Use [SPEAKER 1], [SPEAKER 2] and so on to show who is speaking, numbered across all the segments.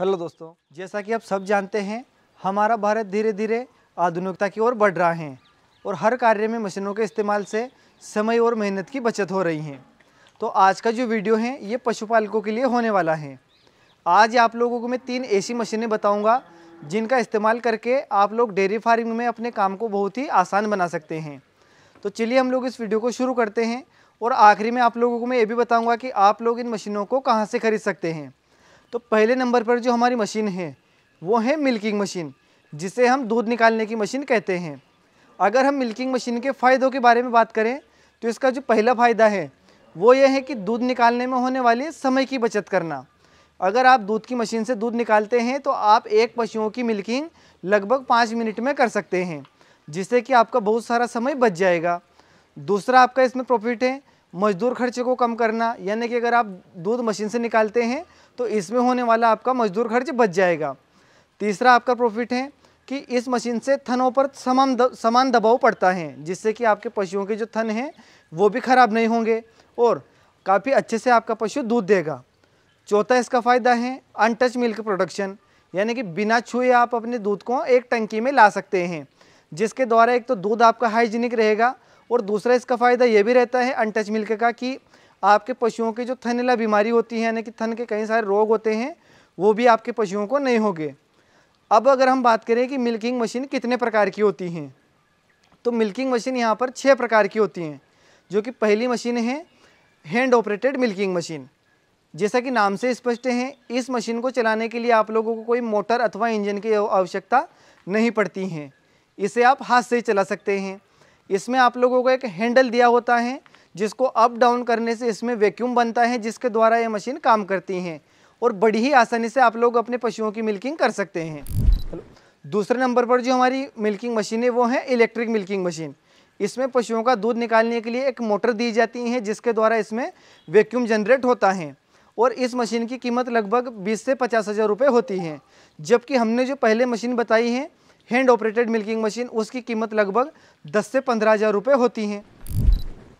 [SPEAKER 1] hello दोस्तों जैसा कि आप सब जानते हैं हमारा भारत धीरे धीरे आधुनिकता की ओर बढ़ रहा है और हर कार्य में मशीनों के इस्तेमाल से समय और मेहनत की बचत हो रही है तो आज का जो वीडियो है ये पशुपालकों के लिए होने वाला है आज आप लोगों को मैं तीन ऐसी मशीनें बताऊँगा जिनका इस्तेमाल करके आप लोग डेयरी फार्मिंग में अपने काम को बहुत ही आसान बना सकते हैं तो चलिए हम लोग इस वीडियो को शुरू करते हैं और आखिरी में आप लोगों को मैं ये भी बताऊँगा कि आप लोग इन मशीनों को कहाँ से खरीद सकते हैं तो पहले नंबर पर जो हमारी मशीन है वो है मिल्किंग मशीन जिसे हम दूध निकालने की मशीन कहते हैं अगर हम मिल्किंग मशीन के फ़ायदों के बारे में बात करें तो इसका जो पहला फ़ायदा है वो ये है कि दूध निकालने में होने वाली समय की बचत करना अगर आप दूध की मशीन से दूध निकालते हैं तो आप एक पशुओं की मिल्किंग लगभग पाँच मिनट में कर सकते हैं जिससे कि आपका बहुत सारा समय बच जाएगा दूसरा आपका इसमें प्रॉफिट है मजदूर खर्चे को कम करना यानी कि अगर आप दूध मशीन से निकालते हैं तो इसमें होने वाला आपका मजदूर खर्च बच जाएगा तीसरा आपका प्रॉफिट है कि इस मशीन से थनों पर समान समान दबाव पड़ता है जिससे कि आपके पशुओं के जो थन हैं वो भी ख़राब नहीं होंगे और काफ़ी अच्छे से आपका पशु दूध देगा चौथा इसका फ़ायदा है अनटच मिल्क प्रोडक्शन यानी कि बिना छुए आप अपने दूध को एक टंकी में ला सकते हैं जिसके द्वारा एक तो दूध आपका हाइजीनिक रहेगा और दूसरा इसका फ़ायदा ये भी रहता है अनटच मिल्क का कि आपके पशुओं की जो थनला बीमारी होती है यानी कि थन के कई सारे रोग होते हैं वो भी आपके पशुओं को नहीं होंगे अब अगर हम बात करें कि मिल्किंग मशीन कितने प्रकार की होती हैं तो मिल्किंग मशीन यहाँ पर छः प्रकार की होती हैं जो कि पहली मशीन है हैंड ऑपरेटेड मिल्किंग मशीन जैसा कि नाम से स्पष्ट है इस मशीन को चलाने के लिए आप लोगों को कोई मोटर अथवा इंजन की आवश्यकता नहीं पड़ती है इसे आप हाथ से ही चला सकते हैं इसमें आप लोगों को एक हैंडल दिया होता है जिसको अप डाउन करने से इसमें वैक्यूम बनता है जिसके द्वारा ये मशीन काम करती हैं और बड़ी ही आसानी से आप लोग अपने पशुओं की मिल्किंग कर सकते हैं दूसरे नंबर पर जो हमारी मिल्किंग मशीन है वो है इलेक्ट्रिक मिल्किंग मशीन इसमें पशुओं का दूध निकालने के लिए एक मोटर दी जाती है जिसके द्वारा इसमें वैक्यूम जनरेट होता है और इस मशीन की कीमत लगभग बीस से पचास हज़ार रुपये होती है जबकि हमने जो पहले मशीन बताई है हैंड ऑपरेटेड मिल्किंग मशीन उसकी कीमत लगभग दस से पंद्रह हज़ार रुपये होती हैं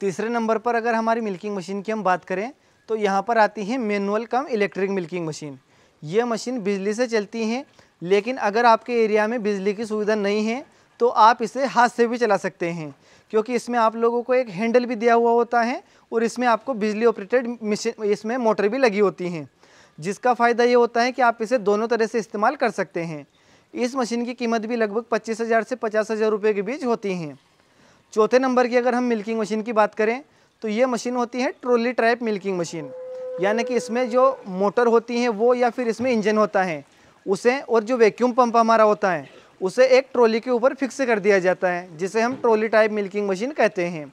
[SPEAKER 1] तीसरे नंबर पर अगर हमारी मिल्किंग मशीन की हम बात करें तो यहाँ पर आती हैं manual cum electric milking machine ये मशीन बिजली से चलती हैं लेकिन अगर आपके एरिया में बिजली की सुविधा नहीं है तो आप इसे हाथ से भी चला सकते हैं क्योंकि इसमें आप लोगों को एक हैंडल भी दिया हुआ होता है और इसमें आपको बिजली ऑपरेटेड मशीन इसमें मोटर भी लगी होती हैं जिसका फ़ायदा ये होता है कि आप इसे दोनों तरह से इस्तेमाल कर सकते हैं इस मशीन की कीमत भी लगभग पच्चीस हज़ार से पचास हज़ार रुपये के बीच होती हैं चौथे नंबर की अगर हम मिल्किंग मशीन की बात करें तो ये मशीन होती है ट्रोली ट्राइप मिल्किंग मशीन यानी कि इसमें जो मोटर होती है वो या फिर इसमें इंजन होता है उसे और जो वैक्यूम पंप हमारा होता है उसे एक ट्रॉली के ऊपर फिक्स कर दिया जाता है जिसे हम ट्रॉली टाइप मिल्किंग मशीन कहते हैं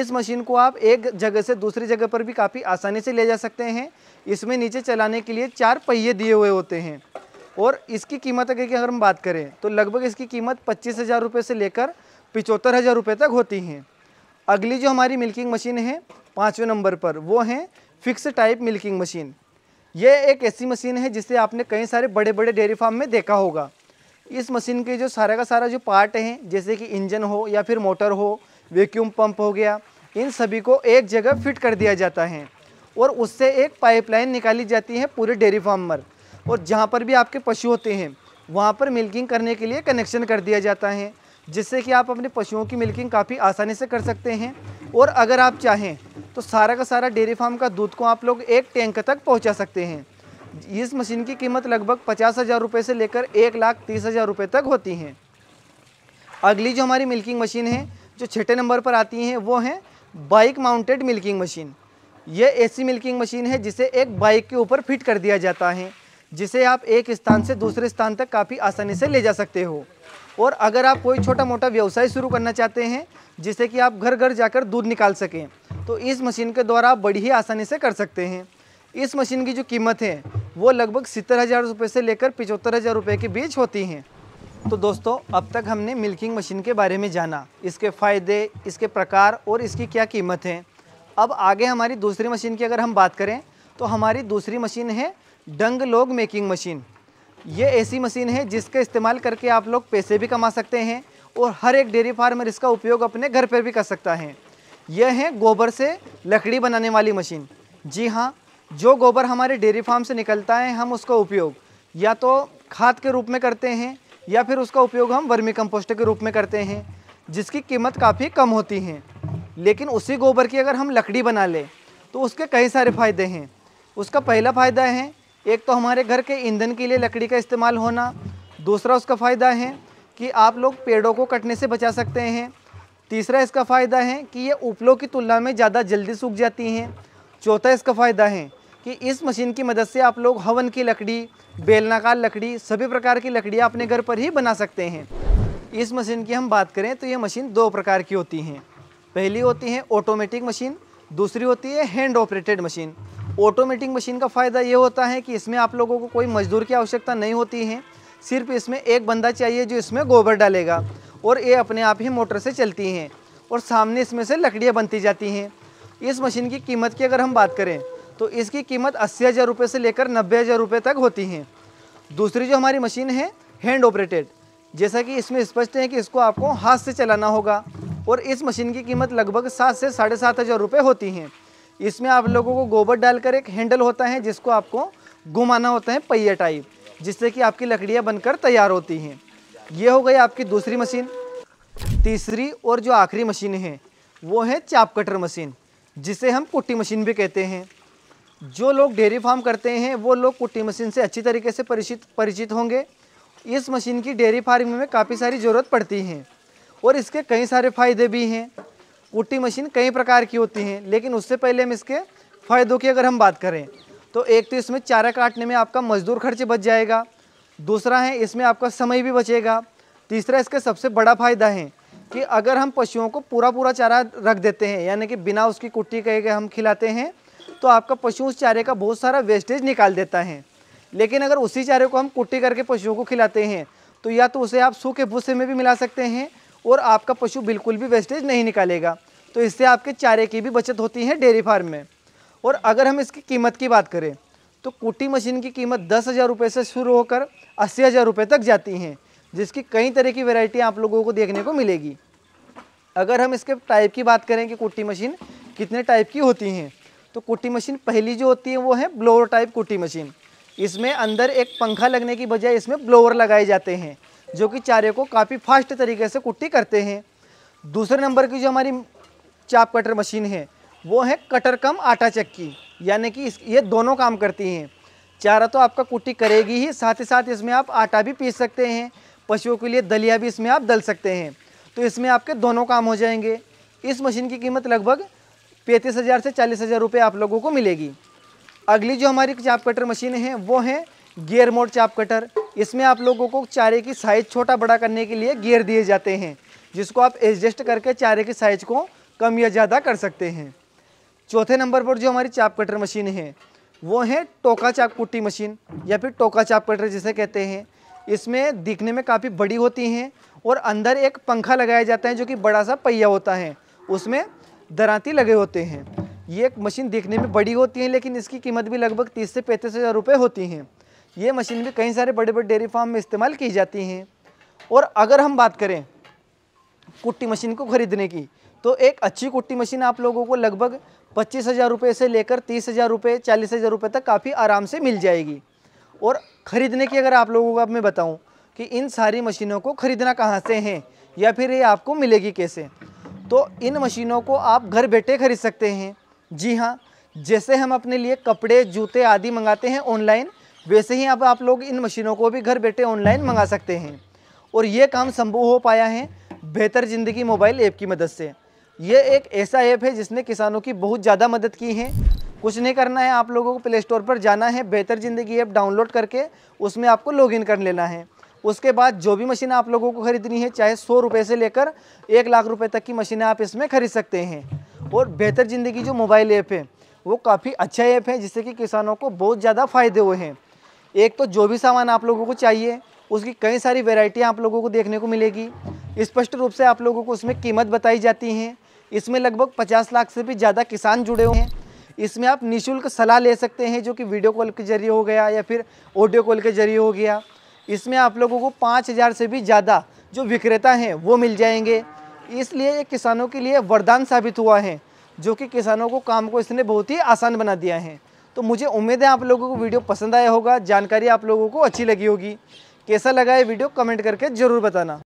[SPEAKER 1] इस मशीन को आप एक जगह से दूसरी जगह पर भी काफ़ी आसानी से ले जा सकते हैं इसमें नीचे चलाने के लिए चार पहिए दिए हुए होते हैं और इसकी कीमत अगर की अगर हम बात करें तो लगभग इसकी कीमत पच्चीस हज़ार रुपये से लेकर पिचहत्तर हज़ार रुपये तक होती हैं अगली जो हमारी मिल्किंग मशीन है पाँचवें नंबर पर वो है फिक्स टाइप मिल्किंग मशीन ये एक ऐसी मशीन है जिसे आपने कई सारे बड़े बड़े डेयरी फार्म में देखा होगा इस मशीन के जो सारा का सारा जो पार्ट हैं जैसे कि इंजन हो या फिर मोटर हो वैक्यूम पंप हो गया इन सभी को एक जगह फिट कर दिया जाता है और उससे एक पाइपलाइन निकाली जाती है पूरे डेयरी फार्म पर और जहाँ पर भी आपके पशु होते हैं वहाँ पर मिल्किंग करने के लिए कनेक्शन कर दिया जाता है जिससे कि आप अपने पशुओं की मिल्किंग काफ़ी आसानी से कर सकते हैं और अगर आप चाहें तो सारा का सारा डेयरी फार्म का दूध को आप लोग एक टैंक तक पहुँचा सकते हैं इस मशीन की कीमत लगभग पचास हज़ार रुपये से लेकर एक लाख तीस हज़ार रुपये तक होती हैं अगली जो हमारी मिल्किंग मशीन है जो छठे नंबर पर आती हैं वो हैं बाइक माउंटेड मिल्किंग मशीन ये ऐसी मिल्किंग मशीन है जिसे एक बाइक के ऊपर फिट कर दिया जाता है जिसे आप एक स्थान से दूसरे स्थान तक काफ़ी आसानी से ले जा सकते हो और अगर आप कोई छोटा मोटा व्यवसाय शुरू करना चाहते हैं जिससे कि आप घर घर जाकर दूध निकाल सकें तो इस मशीन के द्वारा आप बड़ी ही आसानी से कर सकते हैं इस मशीन की जो कीमत है वो लगभग सत्तर हज़ार रुपये से लेकर पिचहत्तर हज़ार रुपये के बीच होती हैं तो दोस्तों अब तक हमने मिल्किंग मशीन के बारे में जाना इसके फ़ायदे इसके प्रकार और इसकी क्या कीमत है अब आगे हमारी दूसरी मशीन की अगर हम बात करें तो हमारी दूसरी मशीन है डंग लोग मेकिंग मशीन ये ऐसी मशीन है जिसका इस्तेमाल करके आप लोग पैसे भी कमा सकते हैं और हर एक डेयरी फार्मर इसका उपयोग अपने घर पर भी कर सकता है यह है गोबर से लकड़ी बनाने वाली मशीन जी हाँ जो गोबर हमारे डेयरी फार्म से निकलता है हम उसका उपयोग या तो खाद के रूप में करते हैं या फिर उसका उपयोग हम वर्मी कंपोस्ट के रूप में करते हैं जिसकी कीमत काफ़ी कम होती है लेकिन उसी गोबर की अगर हम लकड़ी बना लें तो उसके कई सारे फ़ायदे हैं उसका पहला फ़ायदा है एक तो हमारे घर के ईंधन के लिए लकड़ी का इस्तेमाल होना दूसरा उसका फ़ायदा है कि आप लोग पेड़ों को कटने से बचा सकते हैं तीसरा इसका फ़ायदा है कि ये उपलों की तुलना में ज़्यादा जल्दी सूख जाती हैं चौथा इसका फ़ायदा है कि इस मशीन की मदद से आप लोग हवन की लकड़ी बेलनाकार लकड़ी सभी प्रकार की लकड़ियाँ अपने घर पर ही बना सकते हैं इस मशीन की हम बात करें तो ये मशीन दो प्रकार की होती हैं पहली होती है ऑटोमेटिक मशीन दूसरी होती है hand operated machine automatic machine का फ़ायदा ये होता है कि इसमें आप लोगों को कोई मजदूर की आवश्यकता नहीं होती है सिर्फ इसमें एक बंदा चाहिए जो इसमें गोबर डालेगा और ये अपने आप ही मोटर से चलती हैं और सामने इसमें से लकड़ियाँ बनती जाती हैं इस मशीन की कीमत की अगर हम बात करें तो इसकी कीमत अस्सी हज़ार रुपये से लेकर नब्बे हज़ार रुपये तक होती हैं दूसरी जो हमारी मशीन है हैंड ऑपरेटेड जैसा कि इसमें स्पष्ट है कि इसको आपको हाथ से चलाना होगा और इस मशीन की कीमत लगभग सात से साढ़े सात हज़ार रुपये होती हैं इसमें आप लोगों को गोबर डालकर एक हैंडल होता है जिसको आपको घुमाना होता है पहिया टाइप जिससे कि आपकी लकड़ियाँ बनकर तैयार होती हैं ये हो गई आपकी दूसरी मशीन तीसरी और जो आखिरी मशीन है वो है चाप कटर मशीन जिसे हम कुट्टी मशीन भी कहते हैं जो लोग डेयरी फार्म करते हैं वो लोग कुट्टी मशीन से अच्छी तरीके से परिचित परिचित होंगे इस मशीन की डेयरी फार्मिंग में काफ़ी सारी ज़रूरत पड़ती है और इसके कई सारे फ़ायदे भी हैं पुट्टी मशीन कई प्रकार की होती हैं लेकिन उससे पहले हम इसके फ़ायदों की अगर हम बात करें तो एक तो इसमें चारा काटने में आपका मजदूर खर्च बच जाएगा दूसरा है इसमें आपका समय भी बचेगा तीसरा इसका सबसे बड़ा फ़ायदा है कि अगर हम पशुओं को पूरा पूरा चारा रख देते हैं यानी कि बिना उसकी कुट्टी कहे हम खिलाते हैं तो आपका पशु उस चारे का बहुत सारा वेस्टेज निकाल देता है लेकिन अगर उसी चारे को हम कुट्टी करके पशुओं को खिलाते हैं तो या तो उसे आप सूखे भूसे में भी मिला सकते हैं और आपका पशु बिल्कुल भी वेस्टेज नहीं निकालेगा तो इससे आपके चारे की भी बचत होती है डेयरी फार्म में और अगर हम इसकी कीमत की बात करें तो कुटी मशीन की कीमत दस हज़ार रुपये से शुरू होकर अस्सी हज़ार रुपये तक जाती हैं जिसकी कई तरह की वेराइटी आप लोगों को देखने को मिलेगी अगर हम इसके टाइप की बात करें कि कुटी मशीन कितने टाइप की होती हैं तो कुटी मशीन पहली जो होती है वो है ब्लोअर टाइप कुटी मशीन इसमें अंदर एक पंखा लगने की बजाय इसमें ब्लोअर लगाए जाते हैं जो कि चारे को काफ़ी फास्ट तरीके से कुट्टी करते हैं दूसरे नंबर की जो हमारी चाप कटर मशीन है वो है कटर कम आटा चक्की यानी कि इस ये दोनों काम करती हैं चारा तो आपका कुट्टी करेगी ही साथ ही साथ इसमें आप आटा भी पीस सकते हैं पशुओं के लिए दलिया भी इसमें आप दल सकते हैं तो इसमें आपके दोनों काम हो जाएंगे इस मशीन की कीमत लगभग पैंतीस हज़ार से चालीस हज़ार रुपये आप लोगों को मिलेगी अगली जो हमारी चाप कटर मशीन है वो है गियर मोड चाप कटर इसमें आप लोगों को चारे की साइज़ छोटा बड़ा करने के लिए गियर दिए जाते हैं जिसको आप एडजस्ट करके चारे की साइज़ को कम या ज़्यादा कर सकते हैं चौथे नंबर पर जो हमारी चाप कटर मशीन है वो है टोका चाप कुट्टी मशीन या फिर टोका चाप कटर जिसे कहते हैं इसमें दिखने में काफ़ी बड़ी होती हैं और अंदर एक पंखा लगाया जाता है जो कि बड़ा सा पहिया होता है उसमें दराती लगे होते हैं ये एक मशीन दिखने में बड़ी होती है लेकिन इसकी कीमत भी लगभग तीस से पैंतीस हज़ार रुपये होती हैं ये मशीन भी कई सारे बड़े बड़े डेयरी फार्म में इस्तेमाल की जाती हैं और अगर हम बात करें कुट्टी मशीन को ख़रीदने की तो एक अच्छी कुट्टी मशीन आप लोगों को लगभग पच्चीस हज़ार रुपये से लेकर तीस हज़ार रुपये चालीस हज़ार रुपये तक काफ़ी आराम से मिल जाएगी और ख़रीदने की अगर आप लोगों अब मैं बताऊं कि इन सारी मशीनों को ख़रीदना कहाँ से है या फिर ये आपको मिलेगी कैसे तो इन मशीनों को आप घर बैठे ख़रीद सकते हैं जी हाँ जैसे हम अपने लिए कपड़े जूते आदि मंगाते हैं ऑनलाइन वैसे ही अब आप लोग इन मशीनों को भी घर बैठे ऑनलाइन मंगा सकते हैं और ये काम संभव हो पाया है बेहतर ज़िंदगी मोबाइल ऐप की मदद से ये एक ऐसा ऐप है जिसने किसानों की बहुत ज़्यादा मदद की है कुछ नहीं करना है आप लोगों को प्ले स्टोर पर जाना है बेहतर ज़िंदगी ऐप डाउनलोड करके उसमें आपको लॉगिन कर लेना है उसके बाद जो भी मशीन आप लोगों को ख़रीदनी है चाहे सौ रुपये से लेकर एक लाख रुपये तक की मशीनें आप इसमें ख़रीद सकते हैं और बेहतर ज़िंदगी जो मोबाइल ऐप है वो काफ़ी अच्छा ऐप है जिससे कि किसानों को बहुत ज़्यादा फ़ायदे हुए हैं एक तो जो भी सामान आप लोगों को चाहिए उसकी कई सारी वेराइटियाँ आप लोगों को देखने को मिलेगी स्पष्ट रूप से आप लोगों को उसमें कीमत बताई जाती है इसमें लगभग पचास लाख से भी ज़्यादा किसान जुड़े हुए हैं इसमें आप निशुल्क सलाह ले सकते हैं जो कि वीडियो कॉल के जरिए हो गया या फिर ऑडियो कॉल के जरिए हो गया इसमें आप लोगों को पाँच हज़ार से भी ज़्यादा जो विक्रेता हैं वो मिल जाएंगे इसलिए ये किसानों के लिए वरदान साबित हुआ है जो कि किसानों को काम को इसने बहुत ही आसान बना दिया है तो मुझे उम्मीद है आप लोगों को वीडियो पसंद आया होगा जानकारी आप लोगों को अच्छी लगी होगी कैसा लगा ये वीडियो कमेंट करके ज़रूर बताना